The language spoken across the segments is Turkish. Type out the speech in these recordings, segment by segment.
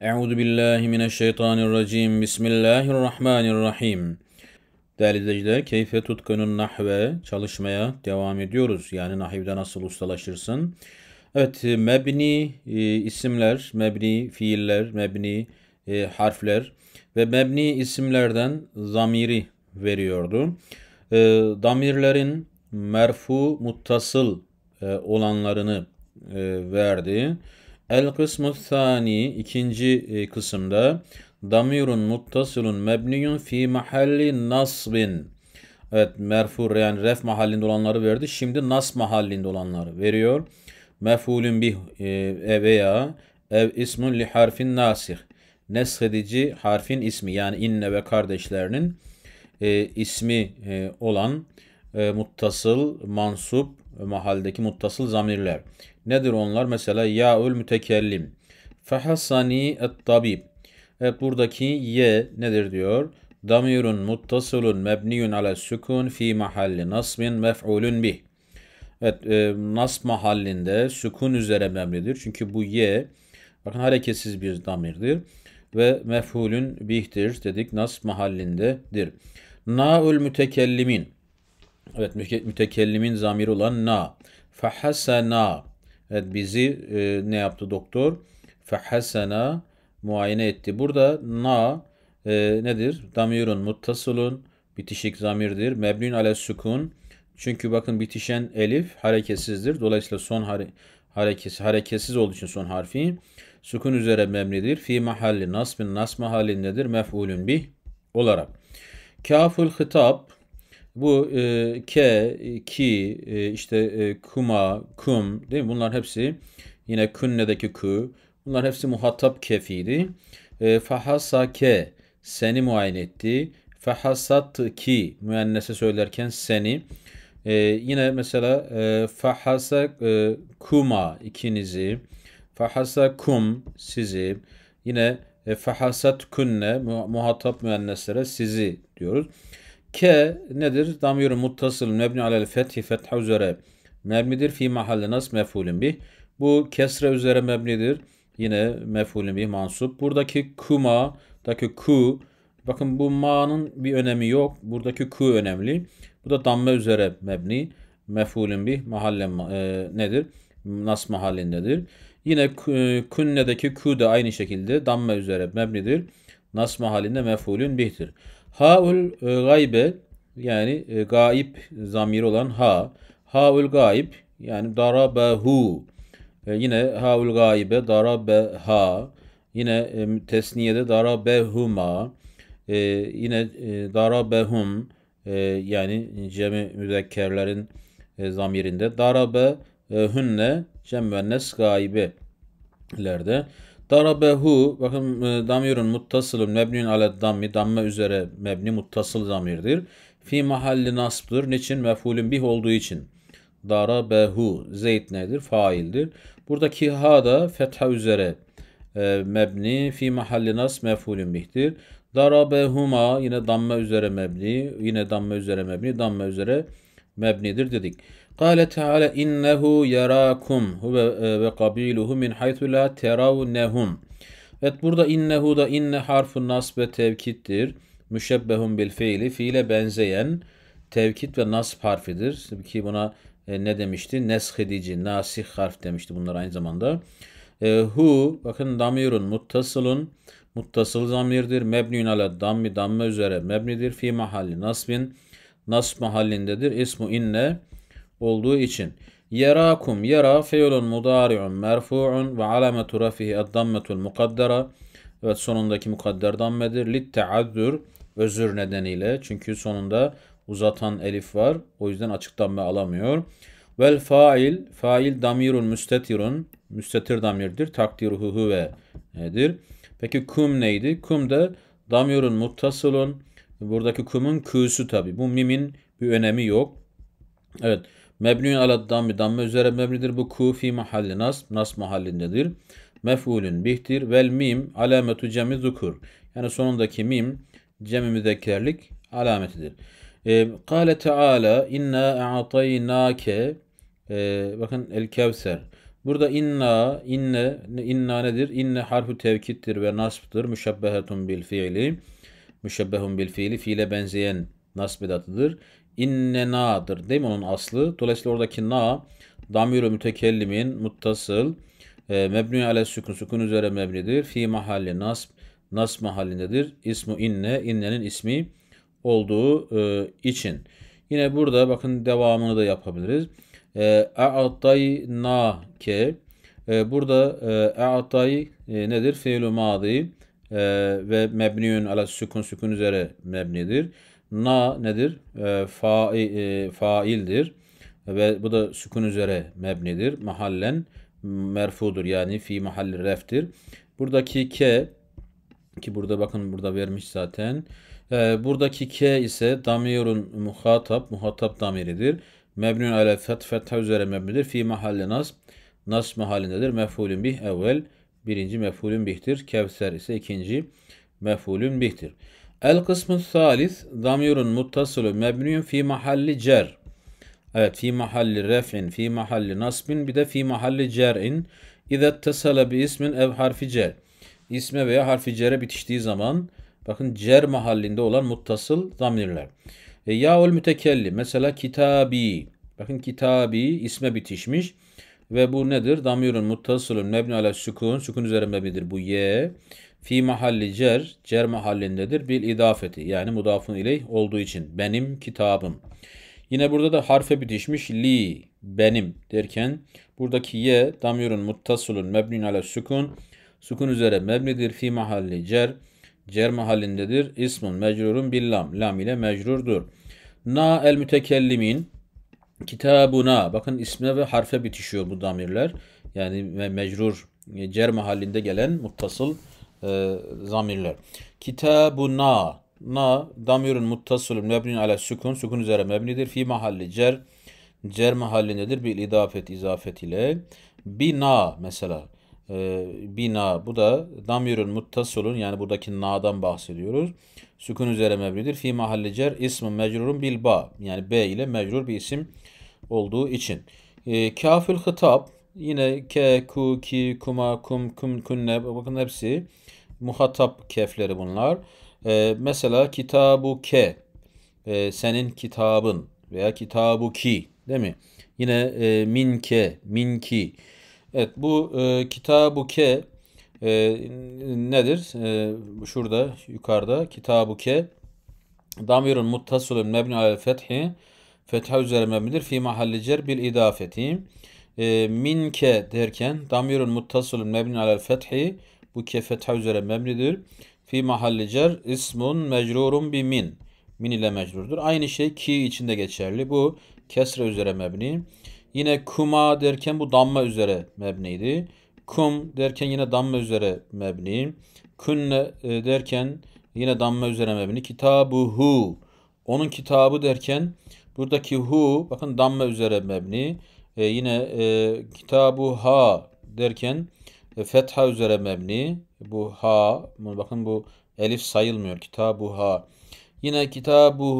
Euzu billahi mineşşeytanirracim. Bismillahirrahmanirrahim. Değerli izleyiciler, keyfe tutkunun nahve çalışmaya devam ediyoruz. Yani nahivde nasıl ustalaşırsın? Evet, mebni e, isimler, mebni fiiller, mebni e, harfler ve mebni isimlerden zamiri veriyordu. E, damirlerin merfu muttasıl e, olanlarını e, verdi. El kısmı thani ikinci e, kısımda damirun muttasilun mebniyun fi mahalli nasbin. Evet merfu yani ref mahallinde olanları verdi. Şimdi nas mahallinde olanları veriyor. Mefulün bih e, e, veya ev ismun li harfin nasih. Neshedici harfin ismi yani inne ve kardeşlerinin e, ismi e, olan e, muttasıl, mansup, mahaldeki muttasıl zamirler. Nedir onlar? Mesela yaül mütekellim. Fehassani et tabib. Evet buradaki ye nedir diyor? Damirun muttasulun mebniyun ala sükun fi mahalli nasbin mef'ulun bih. Evet e, nasb mahallinde sükun üzere mebnidir. Çünkü bu ye bakın hareketsiz bir damirdir ve mef'ulün bihtir dedik nasb mahallindedir. Na'ul mütekellimin. Evet mütekellimin zamiri olan na. Fahasana. Evet bizi e, ne yaptı doktor? Fehasena muayene etti. Burada na e, nedir? Damirun muttasilun bitişik zamirdir. Mebnün ale sukun. Çünkü bakın bitişen elif hareketsizdir. Dolayısıyla son hare, hareketsiz, hareketsiz olduğu için son harfi sukun üzere memlidir. Fi mahalli nasbin nas mahallindedir. Mef'ulün bih olarak. Kaful hitap bu e, ke, e, ki, e, işte e, kuma, kum değil mi? Bunlar hepsi yine künne'deki ku. Bunlar hepsi muhatap kefiydi. E, fahasa ke seni muayene etti. Fahasat ki müennese söylerken seni. E, yine mesela e, fahasa e, kuma ikinizi. Fahasa kum sizi. Yine e, fahasat künne muhatap müenneslere sizi diyoruz. K nedir? Damir-i muttasıl mebni alel fethi fetha üzere mebnidir. Fi mahalle nas mefulün bih. Bu kesre üzere mebnidir. Yine mefulün bih mansup. Buradaki kuma, buradaki ku. Bakın bu ma'nın bir önemi yok. Buradaki ku önemli. Bu da damme üzere mebni. Mefulün bih mahalle e, nedir? Nas mahallindedir. Yine künnedeki ku e, da aynı şekilde damme üzere mebnidir. Nas mahallinde mefulün bihtir. Haul e, gaybe yani e, gaib zamiri olan ha. Haul gaib yani darabahu. E, yine haul gaibe darabaha. Yine e, tesniyede darabehuma. E, yine e, darabehum e, yani cemi müzekkerlerin e, zamirinde darabe e, hünne cem ve nes gaibe lerde. Darabehu bakın e, damirun muttasılun mebnün ale dammi damme üzere mebni muttasıl damirdir. Fi mahalli nasbdır. Niçin? Mefulün bih olduğu için. Darabehu zeyt nedir? Faildir. Buradaki ha da fetha üzere e, mebni fi mahalli nas mefulün bihtir. Darabehuma yine damme üzere mebni, yine damme üzere mebni, damme üzere mebnidir dedik. Kale Teala innehu yerakum huve ve kabiluhu min haythu la teravnehum. Evet burada innehu da inne harfu nasb ve tevkittir. Müşebbehun bil fiili fiile benzeyen tevkit ve nasb harfidir. Ki buna e, ne demişti? Nesh edici, nasih harf demişti bunlar aynı zamanda. E, hu bakın damirun muttasılun muttasıl zamirdir. Mebnün ala dammi damme üzere mebnidir. Fi mahalli nasbin nasb mahallindedir. İsmu inne olduğu için yerakum yera feylun mudari'un merfu'un ve alametu rafihi eddammetul mukaddera evet sonundaki mukadder dammedir lit teazzür özür nedeniyle çünkü sonunda uzatan elif var o yüzden açık damme alamıyor vel fail fail damirun müstetirun müstetir damirdir ve nedir peki kum neydi kum da damirun muttasilun buradaki kumun küsü tabi bu mimin bir önemi yok evet Mebniyun ala dammi damme üzere mebnidir. Bu ku fi mahalli nasb, nasb mahallindedir. Mef'ulün bihtir. Vel mim alametu cemi zukur. Yani sonundaki mim cemi müzekkerlik alametidir. E, ee, Kale Teala inna a'taynake e, ee, bakın el kevser. Burada inna, inne, inna nedir? İnne harfu tevkittir ve nasb'dır. Müşebbehetun bil fiili. Müşebbehun bil fiili. Fiile benzeyen nasb edatıdır na'dır. değil mi onun aslı? Dolayısıyla oradaki na damir-i mütekellimin muttasıl e, mebni ale sükun sükun üzere mebnidir. Fi mahalli nasb nasb mahallindedir. İsmu inne innenin ismi olduğu e, için. Yine burada bakın devamını da yapabiliriz. E, na ke e, burada e, e, nedir? Fiil-i madi e, ve mebniün ala sükun sükun üzere mebnidir. Na nedir? E, ee, fa, e, faildir. Ve bu da sükun üzere mebnidir. Mahallen merfudur yani fi mahalli reftir. Buradaki ke ki burada bakın burada vermiş zaten. E, buradaki ke ise damirun muhatap, muhatap damiridir. Mebnun ale feth, üzere mebnidir. Fi mahalli nasb, nasb mahallindedir. Mefulün bih evvel, birinci mefulün bihtir. Kevser ise ikinci mefulün bihtir. El kısmı thalith damirun muttasılu mebniyun fi mahalli cer. Evet fi mahalli ref'in, fi mahalli nasbin bir de fi mahalli cer'in. İzet tesale bi ismin ev harfi cer. İsme veya harfi cer'e bitiştiği zaman bakın cer mahallinde olan muttasıl damirler. E, Yaul mütekelli mesela kitabi. Bakın kitabi isme bitişmiş. Ve bu nedir? Damirun muttasilun mebni ala sükun. Sükun üzerinde midir bu ye? Fi mahalli cer. Cer mahallindedir. Bil idafeti. Yani mudafun ileyh olduğu için. Benim kitabım. Yine burada da harfe bitişmiş li benim derken buradaki ye damirun muttasilun mebnin ala sükun. sükun üzere mebnidir fi mahalli cer. Cer mahallindedir. İsmun mecrurun bil lam. Lam ile mecrurdur. Na el mütekellimin Kitabuna bakın isme ve harfe bitişiyor bu damirler. Yani mecrur e, cer mahallinde gelen muttasıl e, zamirler. Kitabuna na damirun muttasilun mebnin ala sükun sükun üzere mebnidir. Fi mahalli cer cer mahallindedir bir idafet izafet ile. Bina mesela e, bina. Bu da damirün muttasulun yani buradaki na'dan bahsediyoruz. Sükun üzere mebnidir. Fi mahalli cer ismi mecrurun bil ba. Yani b ile mecrur bir isim olduğu için. E, ee, kafül hitap yine ke, ku, ki, kuma, kum, kum, kunne bakın hepsi muhatap kefleri bunlar. E, mesela kitabu ke e, senin kitabın veya kitabu ki değil mi? Yine e, minke, minki, minki Evet bu e, kitab ke e, nedir? E, şurada yukarıda kitab ke damirun muttasulun mebni alel fethi fetha üzere mebnidir. Fi mahalli cer bil idafeti e, minke derken damirun muttasulun mebni alel fethi bu ke fetha üzere mebnidir. Fi mahalli cer ismun mecrurun bi min min ile mecrurdur. Aynı şey ki içinde geçerli. Bu kesre üzere mebni. Yine kuma derken bu damma üzere mebniydi. Kum derken yine damma üzere mebni. Künne e, derken yine damma üzere mebni. hu. Onun kitabı derken buradaki hu bakın damma üzere mebni. E, yine e, kitabu ha derken e, fetha üzere mebni. Bu ha bakın bu elif sayılmıyor. Kitabu ha. Yine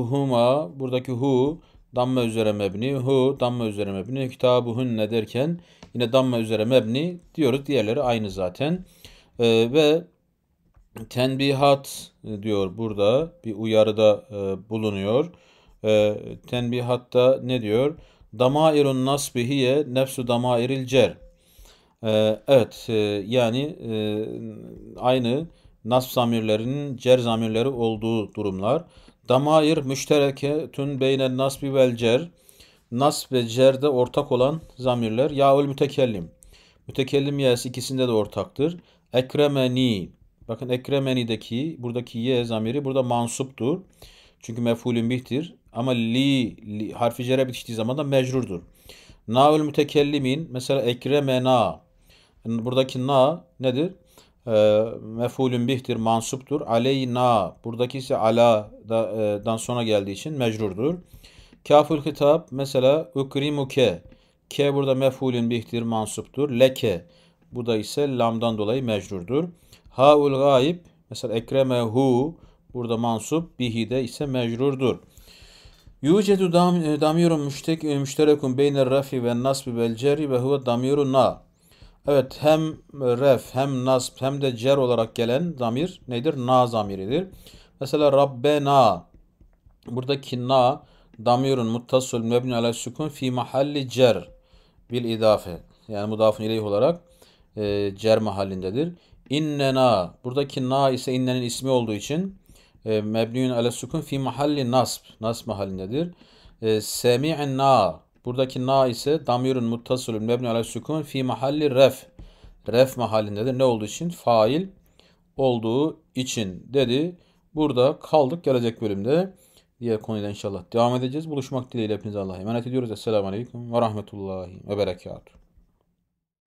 huma. buradaki hu damma üzere mebni, hu damma üzere mebni, kitabuhunne derken yine damma üzere mebni diyoruz. Diğerleri aynı zaten. E, ve tenbihat diyor burada bir uyarıda e, bulunuyor. E, tenbihatta ne diyor? Damairun nasbihiye nefsu damairil cer. Ee, evet e, yani e, aynı nasb zamirlerinin cer zamirleri olduğu durumlar. Damair müştereketün beynen nasbi vel cer. Nas ve cerde ortak olan zamirler. Yaul mütekellim. Mütekellim yes ikisinde de ortaktır. Ekremeni. Bakın ekremeni'deki buradaki ye zamiri burada mansuptur. Çünkü mefulün bihtir. Ama li, li harfi cere bitiştiği zaman da mecrurdur. Naül mütekellimin mesela ekremena. Buradaki na nedir? e, mefulün bihtir, mansuptur. Aleyna, buradaki ise ala'dan e, sonra geldiği için mecrurdur. Kaful hitap mesela ukrimuke. Ke burada mefulün bihtir, mansuptur. Leke, bu da ise lamdan dolayı mecrurdur. Haul gayib, mesela ekremehu, burada mansup, bihi ise mecrurdur. Yucedu e, damirun müştek, e, müşterekun beyne rafi ve nasbi vel ve huve damirun na. Evet hem ref hem nasb hem de cer olarak gelen zamir nedir? Na zamiridir. Mesela Rabbena buradaki na damirun muttasul mebni ala sükun fi mahalli cer bil idafe. Yani mudafun ileyh olarak e, cer mahallindedir. İnnena buradaki na ise innenin ismi olduğu için e, mebniun ala sükun fi mahalli nasb nasb mahallindedir. E, Semi'na Buradaki na ise damyurun muttasulun mebni ala sükun fi mahalli ref. Ref de Ne olduğu için? Fail olduğu için dedi. Burada kaldık gelecek bölümde. Diğer konuyla inşallah devam edeceğiz. Buluşmak dileğiyle hepinize Allah'a emanet ediyoruz. Esselamu Aleyküm ve Rahmetullahi ve Berekatuhu.